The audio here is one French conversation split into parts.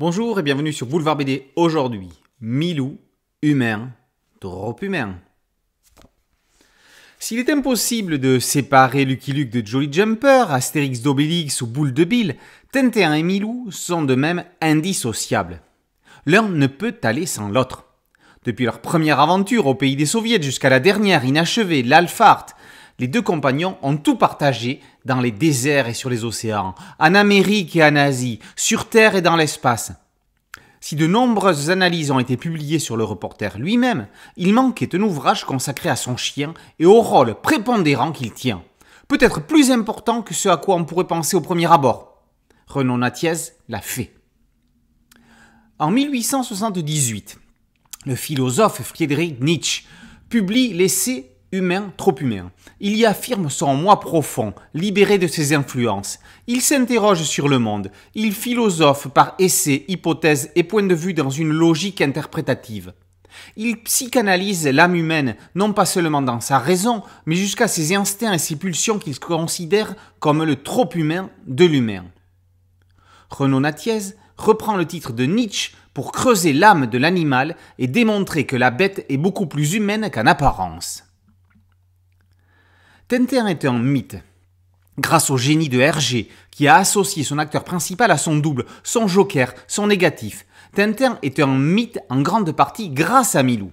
Bonjour et bienvenue sur Boulevard BD. Aujourd'hui, Milou, humain, trop humain. S'il est impossible de séparer Lucky Luke de Jolly Jumper, Astérix d'Obélix ou Boule de Bill, Tintin et Milou sont de même indissociables. L'un ne peut aller sans l'autre. Depuis leur première aventure au pays des soviets jusqu'à la dernière inachevée, l'Alpharte, les deux compagnons ont tout partagé dans les déserts et sur les océans, en Amérique et en Asie, sur Terre et dans l'espace. Si de nombreuses analyses ont été publiées sur le reporter lui-même, il manquait un ouvrage consacré à son chien et au rôle prépondérant qu'il tient, peut-être plus important que ce à quoi on pourrait penser au premier abord. Renaud Nathiez l'a fait. En 1878, le philosophe Friedrich Nietzsche publie l'essai humain trop humain. Il y affirme son moi profond, libéré de ses influences. Il s'interroge sur le monde. Il philosophe par essais, hypothèses et points de vue dans une logique interprétative. Il psychanalyse l'âme humaine, non pas seulement dans sa raison, mais jusqu'à ses instincts et ses pulsions qu'il considère comme le trop humain de l'humain. Renaud Nathiez reprend le titre de Nietzsche pour creuser l'âme de l'animal et démontrer que la bête est beaucoup plus humaine qu'en apparence. Tintin était un mythe. Grâce au génie de Hergé, qui a associé son acteur principal à son double, son joker, son négatif, Tintin était un mythe en grande partie grâce à Milou.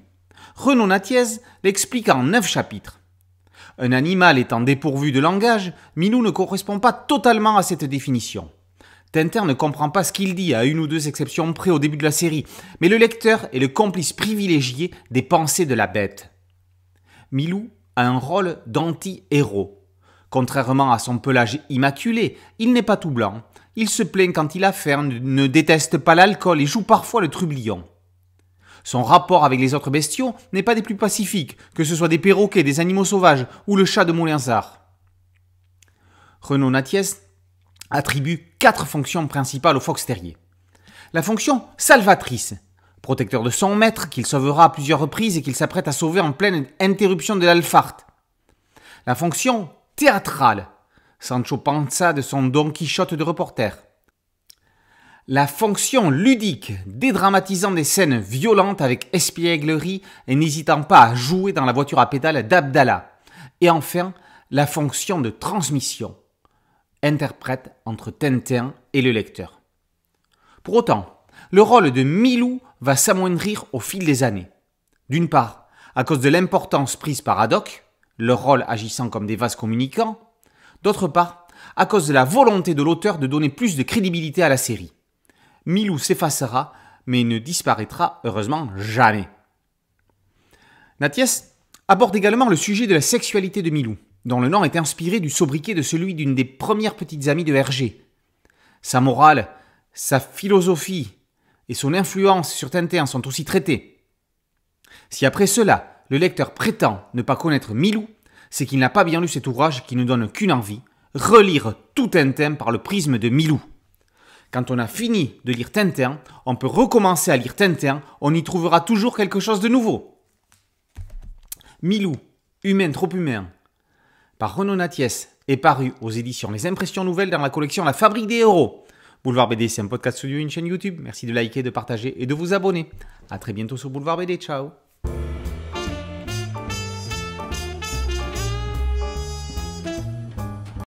Renaud Nathiez l'explique en neuf chapitres. Un animal étant dépourvu de langage, Milou ne correspond pas totalement à cette définition. Tintin ne comprend pas ce qu'il dit, à une ou deux exceptions près au début de la série, mais le lecteur est le complice privilégié des pensées de la bête. Milou un rôle d'anti-héros. Contrairement à son pelage immaculé, il n'est pas tout blanc. Il se plaint quand il a faim, ne déteste pas l'alcool et joue parfois le trublion. Son rapport avec les autres bestiaux n'est pas des plus pacifiques, que ce soit des perroquets, des animaux sauvages ou le chat de Moulinsard. Renaud Natiès attribue quatre fonctions principales au fox terrier. La fonction salvatrice, protecteur de son maître, qu'il sauvera à plusieurs reprises et qu'il s'apprête à sauver en pleine interruption de l'alfarte. La fonction théâtrale, Sancho Panza de son Don Quichotte de reporter. La fonction ludique, dédramatisant des scènes violentes avec espièglerie et n'hésitant pas à jouer dans la voiture à pédale d'Abdallah. Et enfin, la fonction de transmission, interprète entre Tintin et le lecteur. Pour autant, le rôle de Milou va s'amoindrir au fil des années. D'une part, à cause de l'importance prise par Adoc, leur rôle agissant comme des vases communicants. D'autre part, à cause de la volonté de l'auteur de donner plus de crédibilité à la série. Milou s'effacera, mais ne disparaîtra heureusement jamais. Nathias aborde également le sujet de la sexualité de Milou, dont le nom est inspiré du sobriquet de celui d'une des premières petites amies de Hergé. Sa morale, sa philosophie et son influence sur Tintin sont aussi traités. Si après cela, le lecteur prétend ne pas connaître Milou, c'est qu'il n'a pas bien lu cet ouvrage qui ne donne qu'une envie, relire tout Tintin par le prisme de Milou. Quand on a fini de lire Tintin, on peut recommencer à lire Tintin, on y trouvera toujours quelque chose de nouveau. Milou, Humain trop humain, par Renaud Natiès, est paru aux éditions Les Impressions Nouvelles dans la collection La Fabrique des Héros. Boulevard BD, c'est un podcast studio, une chaîne YouTube. Merci de liker, de partager et de vous abonner. À très bientôt sur Boulevard BD. Ciao